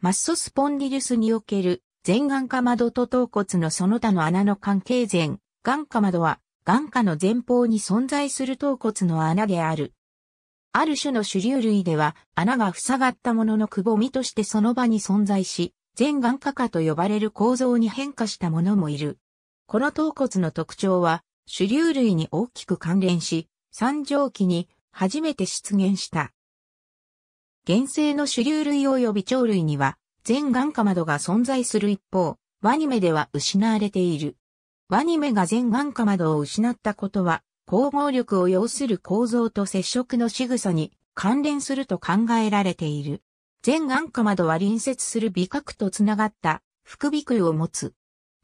マッソスポンディルスにおける前眼下窓と頭骨のその他の穴の関係前眼下窓は眼下の前方に存在する頭骨の穴である。ある種の主流類では穴が塞がったもののくぼみとしてその場に存在し、前眼下下と呼ばれる構造に変化したものもいる。この頭骨の特徴は主流類に大きく関連し、三畳期に初めて出現した。原生の主流類及び鳥類には、全眼科窓が存在する一方、ワニメでは失われている。ワニメが全眼科窓を失ったことは、光合力を要する構造と接触の仕草に関連すると考えられている。全眼科窓は隣接する美角とつながった副鼻腔を持つ。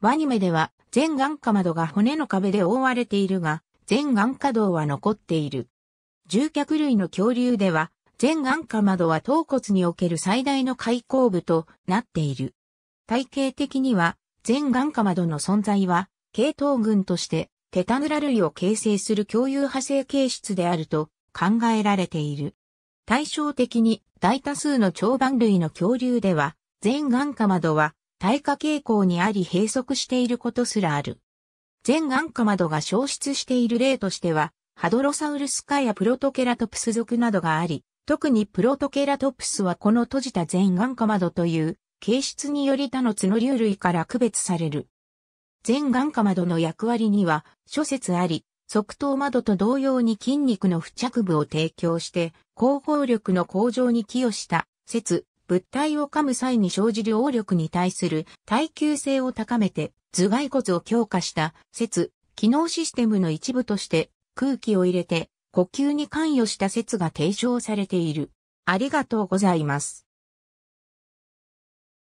ワニメでは全眼科窓が骨の壁で覆われているが、全眼科道は残っている。獣脚類の恐竜では、全眼科窓は頭骨における最大の開口部となっている。体系的には、全眼科窓の存在は、系統群として、テタヌラ類を形成する共有派生形質であると考えられている。対照的に大多数の長板類の恐竜では、全眼下窓は耐火傾向にあり閉塞していることすらある。全眼下窓が消失している例としては、ハドロサウルス科やプロトケラトプス属などがあり、特にプロトケラトプスはこの閉じた前眼かまどという形質により他の角竜類から区別される。前眼かまどの役割には諸説あり、側頭窓と同様に筋肉の付着部を提供して、後方力の向上に寄与した説、物体を噛む際に生じる応力に対する耐久性を高めて、頭蓋骨を強化した説、機能システムの一部として空気を入れて呼吸に関与した説が提唱されている。ありがとうございます。